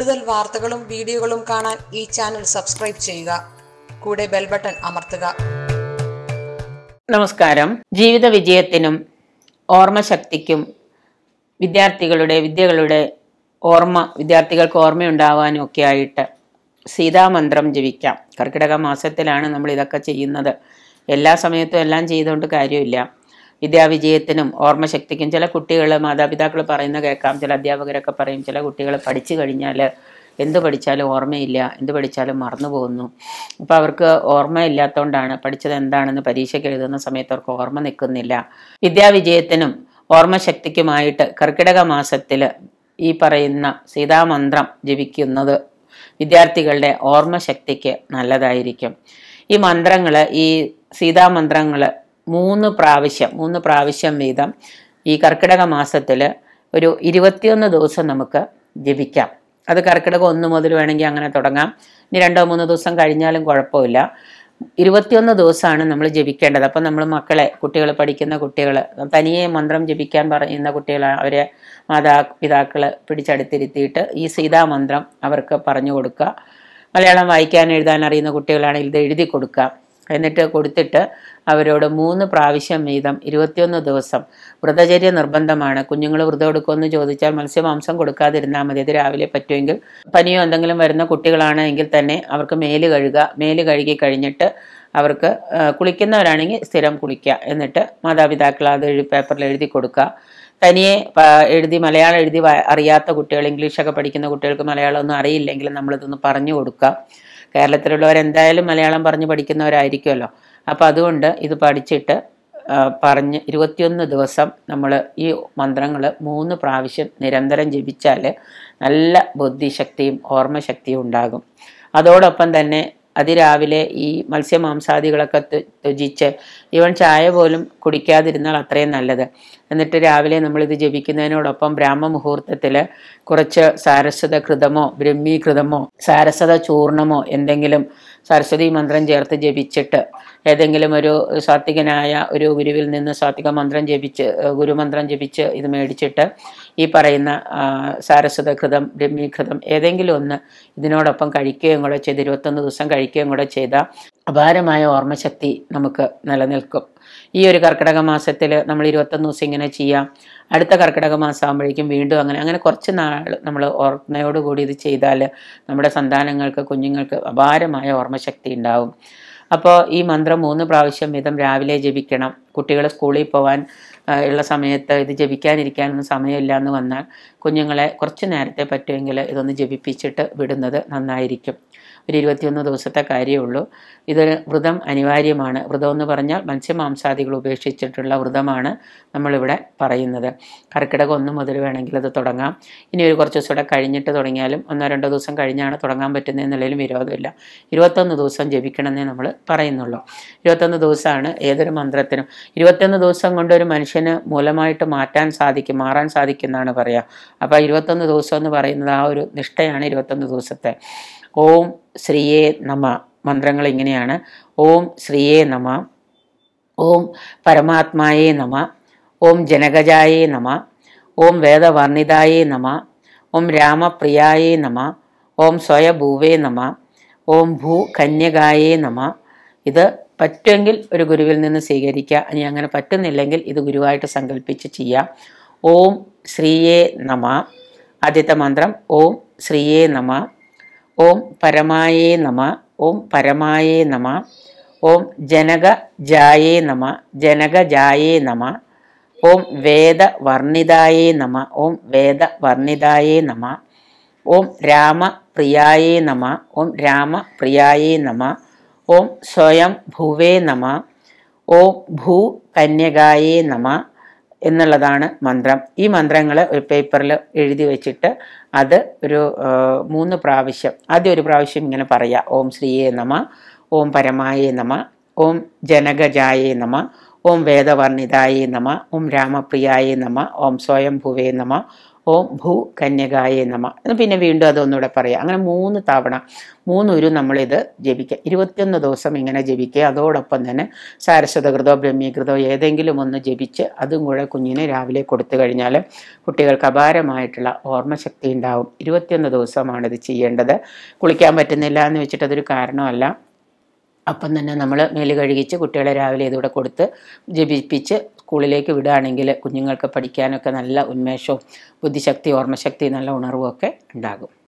കൂടുതൽ വാർത്തകളും വീഡിയോകളും കാണാൻ ഈ ചാനൽ സബ്സ്ക്രൈബ് ചെയ്യുക കൂടെ ബെൽ ബട്ടൺ അമർത്തുക നമസ്കാരം ജീവിത വിജയത്തിനും ഓർമ്മശക്തിക്കും വിദ്യാർത്ഥികളുടെ വിദ്യകളുടെ ഓർമ്മ വിദ്യാർത്ഥികൾക്ക് ഓർമ്മയുണ്ടാവാനും ഒക്കെ ആയിട്ട് സീതാമന്ത്രം ജപിക്കാം കർക്കിടക മാസത്തിലാണ് നമ്മൾ ഇതൊക്കെ ചെയ്യുന്നത് എല്ലാ സമയത്തും എല്ലാം ചെയ്തുകൊണ്ട് കാര്യമില്ല വിദ്യാവിജയത്തിനും ഓർമ്മശക്തിക്കും ചില കുട്ടികൾ മാതാപിതാക്കൾ പറയുന്ന കേൾക്കാം ചില അധ്യാപകരൊക്കെ പറയും ചില കുട്ടികൾ പഠിച്ചു കഴിഞ്ഞാൽ എന്ത് പഠിച്ചാലും ഓർമ്മയില്ല എന്ത് പഠിച്ചാലും മറന്നു പോകുന്നു അപ്പോൾ അവർക്ക് ഓർമ്മയില്ലാത്തതുകൊണ്ടാണ് പഠിച്ചത് എന്താണെന്ന് പരീക്ഷയ്ക്ക് എഴുതുന്ന സമയത്ത് അവർക്ക് ഓർമ്മ നിൽക്കുന്നില്ല വിദ്യാവിജയത്തിനും ഓർമ്മശക്തിക്കുമായിട്ട് കർക്കിടക മാസത്തിൽ ഈ പറയുന്ന സീതാമന്ത്രം ജപിക്കുന്നത് വിദ്യാർത്ഥികളുടെ ഓർമ്മശക്തിക്ക് നല്ലതായിരിക്കും ഈ മന്ത്രങ്ങൾ ഈ സീതാമന്ത്രങ്ങൾ മൂന്ന് പ്രാവശ്യം മൂന്ന് പ്രാവശ്യം വീതം ഈ കർക്കിടക മാസത്തിൽ ഒരു ഇരുപത്തിയൊന്ന് ദിവസം നമുക്ക് ജപിക്കാം അത് കർക്കിടകം ഒന്ന് മുതൽ വേണമെങ്കിൽ അങ്ങനെ തുടങ്ങാം ഇനി രണ്ടോ മൂന്നോ ദിവസം കഴിഞ്ഞാലും കുഴപ്പമില്ല ഇരുപത്തിയൊന്ന് ദിവസമാണ് നമ്മൾ ജപിക്കേണ്ടത് അപ്പം നമ്മൾ മക്കളെ കുട്ടികൾ പഠിക്കുന്ന കുട്ടികൾ തനിയെ മന്ത്രം ജപിക്കാൻ പറയുന്ന കുട്ടികൾ അവരെ മാതാ പിതാക്കൾ പിടിച്ചടുത്തിരുത്തിയിട്ട് ഈ സീതാമന്ത്രം അവർക്ക് പറഞ്ഞു കൊടുക്കുക മലയാളം വായിക്കാൻ എഴുതാൻ അറിയുന്ന കുട്ടികളാണെങ്കിൽ ഇത് എഴുതി കൊടുക്കുക എന്നിട്ട് കൊടുത്തിട്ട് അവരോട് മൂന്ന് പ്രാവശ്യം വീതം ഇരുപത്തിയൊന്ന് ദിവസം വ്രതചര്യ നിർബന്ധമാണ് കുഞ്ഞുങ്ങൾ വ്രതം എടുക്കുമെന്ന് ചോദിച്ചാൽ മത്സ്യമാംസം കൊടുക്കാതിരുന്നാൽ മതി അത് രാവിലെ പറ്റുമെങ്കിൽ പനിയോ എന്തെങ്കിലും വരുന്ന കുട്ടികളാണെങ്കിൽ തന്നെ അവർക്ക് മേല് കഴുകുക മേല് കഴുകി കഴിഞ്ഞിട്ട് അവർക്ക് കുളിക്കുന്നവരാണെങ്കിൽ സ്ഥിരം കുളിക്കുക എന്നിട്ട് മാതാപിതാക്കൾ അത് പേപ്പറിൽ എഴുതി കൊടുക്കുക തനിയെ എഴുതി മലയാളം എഴുതി അറിയാത്ത കുട്ടികൾ ഇംഗ്ലീഷൊക്കെ പഠിക്കുന്ന കുട്ടികൾക്ക് മലയാളം ഒന്നും അറിയില്ലെങ്കിലും നമ്മളിതൊന്ന് പറഞ്ഞു കൊടുക്കാം കേരളത്തിലുള്ളവരെന്തായാലും മലയാളം പറഞ്ഞു പഠിക്കുന്നവരായിരിക്കുമല്ലോ അപ്പോൾ അതുകൊണ്ട് ഇത് പഠിച്ചിട്ട് പറഞ്ഞ് ഇരുപത്തിയൊന്ന് ദിവസം നമ്മൾ ഈ മന്ത്രങ്ങൾ മൂന്ന് പ്രാവശ്യം നിരന്തരം ജപിച്ചാൽ നല്ല ബുദ്ധിശക്തിയും ഓർമ്മശക്തിയും ഉണ്ടാകും അതോടൊപ്പം തന്നെ അതിരാവിലെ ഈ മത്സ്യമാംസാദികളൊക്കെ ത്യജിച്ച് ഇവൻ ചായ പോലും കുടിക്കാതിരുന്നാൽ അത്രയും നല്ലത് എന്നിട്ട് രാവിലെ നമ്മളിത് ജപിക്കുന്നതിനോടൊപ്പം ബ്രാഹ്മ മുഹൂർത്തത്തിൽ കുറച്ച് സാരസ്വത കൃതമോ ബ്രഹ്മീകൃതമോ സാരസ്വത ചൂർണമോ എന്തെങ്കിലും സരസ്വതി മന്ത്രം ചേർത്ത് ജപിച്ചിട്ട് ഏതെങ്കിലും ഒരു സാത്വികനായ ഒരു ഗുരുവിൽ നിന്ന് സാത്വിക മന്ത്രം ജപിച്ച് ഗുരുമന്ത്രം ജപിച്ച് ഇത് മേടിച്ചിട്ട് ഈ പറയുന്ന സാരസ്വതകൃതം രമ്യീകൃതം ഏതെങ്കിലും ഒന്ന് ഇതിനോടൊപ്പം കഴിക്കുകയും കൂടെ ചെയ്ത് ഇരുപത്തൊന്ന് ദിവസം കഴിക്കുകയും കൂടെ ചെയ്ത അപാരമായ ഓർമ്മശക്തി നമുക്ക് നിലനിൽക്കും ഈ ഒരു കർക്കിടക മാസത്തിൽ നമ്മൾ ഇരുപത്തൊന്ന് ദിവസം ഇങ്ങനെ ചെയ്യാം അടുത്ത കർക്കിടക മാസം ആകുമ്പോഴേക്കും വീണ്ടും അങ്ങനെ അങ്ങനെ കുറച്ച് നാൾ നമ്മൾ ഓർമ്മയോടുകൂടി ഇത് ചെയ്താൽ നമ്മുടെ സന്താനങ്ങൾക്ക് കുഞ്ഞുങ്ങൾക്ക് അപാരമായ ഓർമ്മശക്തി ഉണ്ടാവും അപ്പോൾ ഈ മന്ത്രം മൂന്ന് പ്രാവശ്യം വീതം രാവിലെ ജപിക്കണം കുട്ടികൾ സ്കൂളിൽ പോകാൻ ഉള്ള സമയത്ത് ഇത് ജപിക്കാനിരിക്കാനൊന്നും സമയമില്ല എന്ന് വന്നാൽ കുഞ്ഞുങ്ങളെ കുറച്ച് നേരത്തെ പറ്റുമെങ്കിൽ ഇതൊന്ന് ജപിപ്പിച്ചിട്ട് വിടുന്നത് നന്നായിരിക്കും ഒരു ഇരുപത്തിയൊന്ന് ദിവസത്തെ കാര്യമുള്ളൂ ഇതൊരു വ്രതം അനിവാര്യമാണ് വ്രതം എന്ന് പറഞ്ഞാൽ മത്സ്യമാംസാദികൾ ഉപേക്ഷിച്ചിട്ടുള്ള വ്രതമാണ് നമ്മളിവിടെ പറയുന്നത് കർക്കിടകം ഒന്ന് മുതൽ വേണമെങ്കിൽ അത് തുടങ്ങാം ഇനി ഒരു കുറച്ച് ദിവസം കഴിഞ്ഞിട്ട് തുടങ്ങിയാലും ഒന്നോ രണ്ടോ ദിവസം കഴിഞ്ഞാണ് തുടങ്ങാൻ പറ്റുന്നത് എന്നുള്ളതിലും വിരോധമില്ല ഇരുപത്തൊന്ന് ദിവസം ജപിക്കണമെന്നേ നമ്മൾ പറയുന്നുള്ളൂ ഇരുപത്തൊന്ന് ദിവസമാണ് ഏതൊരു മന്ത്രത്തിനും ഇരുപത്തൊന്ന് ദിവസം കൊണ്ട് ഒരു മനുഷ്യന് മൂലമായിട്ട് മാറ്റാൻ സാധിക്കും മാറാൻ എന്നാണ് പറയുക അപ്പോൾ ഇരുപത്തൊന്ന് ദിവസം എന്ന് പറയുന്നത് ആ ഒരു നിഷ്ഠയാണ് ഇരുപത്തൊന്ന് ദിവസത്തെ ഓം ശ്രീയേ നമ മന്ത്രങ്ങൾ ഇങ്ങനെയാണ് ഓം ശ്രീയേ നമ ഓം പരമാത്മായേ നമ ഓം ജനകജായേ നമ ഓം വേദവർണിതായേ നമ ഓം രാമപ്രിയായേ നമ ഓം സ്വയഭൂവേ നമ ഓം ഭൂ കന്യകായേ നമ ഇത് പറ്റുമെങ്കിൽ ഒരു ഗുരുവിൽ നിന്ന് സ്വീകരിക്കുക ഇനി അങ്ങനെ പറ്റുന്നില്ലെങ്കിൽ ഇത് ഗുരുവായിട്ട് സങ്കല്പിച്ച് ചെയ്യാം ഓം ശ്രീയേ നമ ആദ്യത്തെ മന്ത്രം ഓം ശ്രീയേ നമ ഓം പരമായേ നമ ഓം പരമായേ നമ ഓം ജനക ജായേ നമ ജനക ജായേ നമ ഓം വേദ വർണ്ണിതായേ നമ ഓം വേദ വർണ്ണിതായേ നമ ഓം രാമ പ്രിയായേ നമ ഓം രാമ പ്രിയായേ നമ ഓം സ്വയം ഭുവേ നമ ഓം ഭൂ കന്യകായേ നമ എന്നുള്ളതാണ് മന്ത്രം ഈ മന്ത്രങ്ങൾ ഒരു പേപ്പറിൽ എഴുതി വെച്ചിട്ട് അത് ഒരു മൂന്ന് പ്രാവശ്യം ആദ്യം ഒരു പ്രാവശ്യം ഇങ്ങനെ പറയുക ഓം ശ്രീയേ നമ ഓം പരമായേ നമ ഓം ജനകജായേ നമ ഓം വേദവർണിതായേ നമ ഓം രാമപ്രിയായേ നമ ഓം സ്വയംഭുവേ നമ ഓം ഭൂ കന്യകായ നമ പിന്നെ വീണ്ടും അതൊന്നുകൂടെ പറയാം അങ്ങനെ മൂന്ന് തവണ മൂന്നൊരു നമ്മളിത് ജപിക്കുക ഇരുപത്തിയൊന്ന് ദിവസം ഇങ്ങനെ ജപിക്കുക അതോടൊപ്പം തന്നെ സാരസ്വതകൃതോ ബ്രഹ്മീകൃതോ ഏതെങ്കിലും ഒന്ന് ജപിച്ച് അതും കൂടെ കുഞ്ഞിനെ രാവിലെ കൊടുത്തു കഴിഞ്ഞാൽ കുട്ടികൾക്ക് അപാരമായിട്ടുള്ള ഓർമ്മശക്തി ഉണ്ടാവും ഇരുപത്തിയൊന്ന് ദിവസമാണ് ഇത് ചെയ്യേണ്ടത് കുളിക്കാൻ പറ്റുന്നില്ല എന്ന് വെച്ചിട്ട് അതൊരു കാരണമല്ല അപ്പം തന്നെ നമ്മൾ മേല് കഴുകിച്ച് കുട്ടികളെ രാവിലെ ഇതുകൂടെ കൊടുത്ത് ജപിപ്പിച്ച് സ്കൂളിലേക്ക് വിടുകയാണെങ്കിൽ കുഞ്ഞുങ്ങൾക്ക് പഠിക്കാനൊക്കെ നല്ല ഉന്മേഷവും ബുദ്ധിശക്തി ഓർമ്മശക്തി നല്ല ഉണർവും ഒക്കെ ഉണ്ടാകും